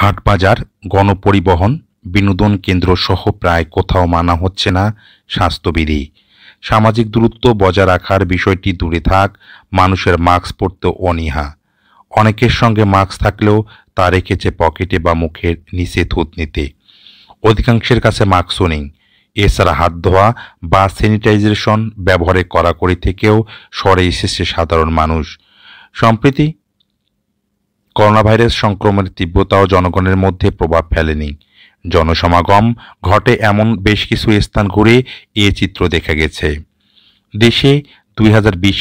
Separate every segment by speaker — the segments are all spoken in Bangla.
Speaker 1: হাটবাজার গণপরিবহন বিনোদন কেন্দ্র সহ প্রায় কোথাও মানা হচ্ছে না স্বাস্থ্যবিধি সামাজিক দূরত্ব বজায় রাখার বিষয়টি দূরে থাক মানুষের মাস্ক পরতে অনীহা অনেকের সঙ্গে মাস্ক থাকলেও তা রেখেছে পকেটে বা মুখের নিচে নিতে অধিকাংশের কাছে মাস্কও নেই এছাড়া হাত ধোয়া বা স্যানিটাইজেশন ব্যবহারে কড়াকড়ি থেকেও সরে এসেছে সাধারণ মানুষ সম্প্রতি করোনা ভাইরাস সংক্রমণের তীব্রতাও জনগণের মধ্যে প্রভাব ফেলেনি জনসমাগম ঘটে এমন বেশ কিছু স্থান ঘুরে এ চিত্র দেখা গেছে দেশে দুই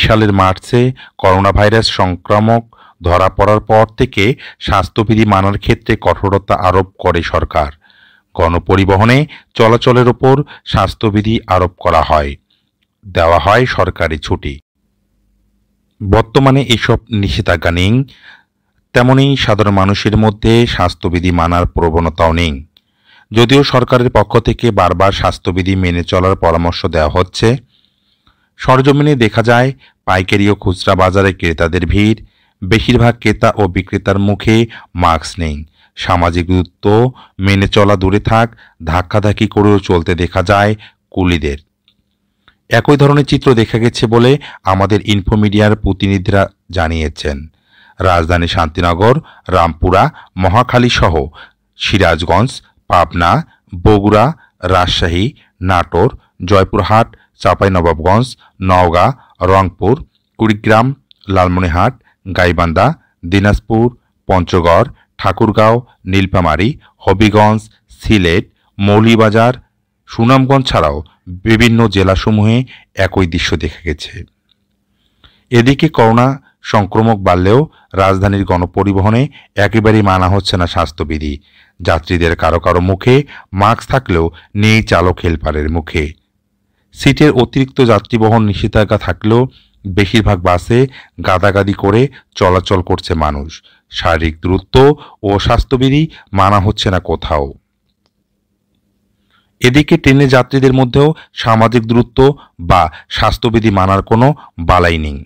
Speaker 1: সালের মার্চে করোনা ভাইরাস সংক্রামক ধরা পড়ার পর থেকে স্বাস্থ্যবিধি মানার ক্ষেত্রে কঠোরতা আরোপ করে সরকার গণপরিবহনে চলাচলের ওপর স্বাস্থ্যবিধি আরোপ করা হয় দেওয়া হয় সরকারি ছুটি বর্তমানে এসব নিষেধাজ্ঞা নেই তেমনই সাধারণ মানুষের মধ্যে স্বাস্থ্যবিধি মানার প্রবণতাও নেই যদিও সরকারের পক্ষ থেকে বারবার স্বাস্থ্যবিধি মেনে চলার পরামর্শ দেওয়া হচ্ছে সরজমিনে দেখা যায় পাইকারি ও খুচরা বাজারে ক্রেতাদের ভিড় বেশিরভাগ ক্রেতা ও বিক্রেতার মুখে মাস্ক নেই সামাজিক দূরত্ব মেনে চলা দূরে থাক ধাক্কাধাক্কি করেও চলতে দেখা যায় কুলিদের একই ধরনের চিত্র দেখা গেছে বলে আমাদের ইনফোমিডিয়ার প্রতিনিধিরা জানিয়েছেন রাজধানী শান্তিনগর রামপুরা মহাখালীসহ সিরাজগঞ্জ পাবনা বগুড়া রাজশাহী নাটোর জয়পুরহাট চাঁপাইনবাবগঞ্জ নওগাঁ রংপুর কুড়িগ্রাম লালমনিহাট গাইবান্ধা দিনাজপুর পঞ্চগড় ঠাকুরগাঁও নীলপামারী হবিগঞ্জ সিলেট মৌলিবাজার সুনামগঞ্জ ছাড়াও বিভিন্ন জেলাসমূহে একই দৃশ্য দেখা গেছে এদিকে করোনা সংক্রমক বাড়লেও রাজধানীর গণপরিবহনে একেবারেই মানা হচ্ছে না স্বাস্থ্যবিধি যাত্রীদের কারো কারো মুখে মাস্ক থাকলেও নেই চালক হেলপারের মুখে সিটের অতিরিক্ত যাত্রীবহন নিষেধাজ্ঞা থাকলেও বেশিরভাগ বাসে গাদাগাদি করে চলাচল করছে মানুষ শারীরিক দূরত্ব ও স্বাস্থ্যবিধি মানা হচ্ছে না কোথাও এদিকে ট্রেনে যাত্রীদের মধ্যেও সামাজিক দূরত্ব বা স্বাস্থ্যবিধি মানার কোনো বালাই নেই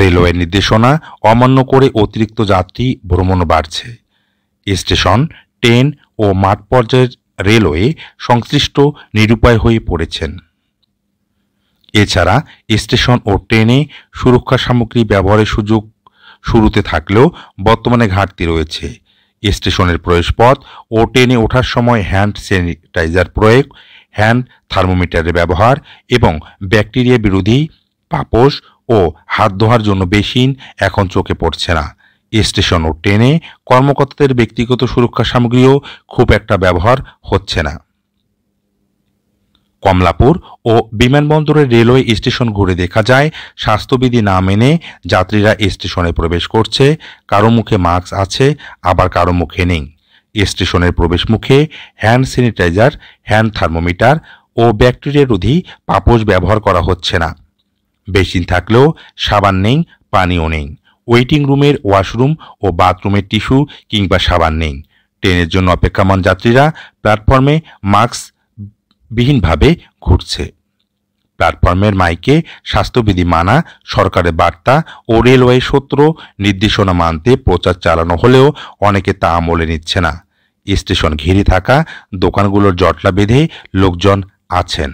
Speaker 1: রেলওয়ের নির্দেশনা অমান্য করে অতিরিক্ত যাত্রী ভ্রমণ বাড়ছে স্টেশন ট্রেন ও মাঠ পর্যায়ের রেলওয়ে সংশ্লিষ্ট নিরুপায় হয়ে পড়েছেন এছাড়া স্টেশন ও ট্রেনে সুরক্ষা সামগ্রী ব্যবহারের সুযোগ শুরুতে থাকলেও বর্তমানে ঘাটতি রয়েছে স্টেশনের প্রবেশপথ ও ট্রেনে ওঠার সময় হ্যান্ড স্যানিটাইজার প্রয়োগ হ্যান্ড থার্মোমিটারের ব্যবহার এবং ব্যাকটেরিয়া বিরোধী পাপোশ ও হাত ধোয়ার জন্য বেসিন এখন চোখে পড়ছে না স্টেশন ও ট্রেনে কর্মকর্তাদের ব্যক্তিগত সুরক্ষা সামগ্রীও খুব একটা ব্যবহার হচ্ছে না কমলাপুর ও বিমানবন্দরের রেলওয়ে স্টেশন ঘুরে দেখা যায় স্বাস্থ্যবিধি না মেনে যাত্রীরা স্টেশনে প্রবেশ করছে কারো মুখে মাস্ক আছে আবার কারো মুখে নেই স্টেশনের প্রবেশ মুখে হ্যান্ড স্যানিটাইজার হ্যান্ড থার্মোমিটার ও ব্যাকটেরিয়া রোধী পাপোশ ব্যবহার করা হচ্ছে না বেসিন থাকলেও সাবান নেই পানিও নেই ওয়েটিং রুমের ওয়াশরুম ও বাথরুমের টিস্যু কিংবা সাবান নেই ট্রেনের জন্য অপেক্ষামান যাত্রীরা প্ল্যাটফর্মে মাস্ক বিহীনভাবে ঘুরছে প্ল্যাটফর্মের মাইকে স্বাস্থ্যবিধি মানা সরকারের বার্তা ও রেলওয়ে সূত্র নির্দেশনা মানতে প্রচার চালানো হলেও অনেকে তা আমলে নিচ্ছে না স্টেশন ঘিরে থাকা দোকানগুলোর জটলা বেঁধে লোকজন আছেন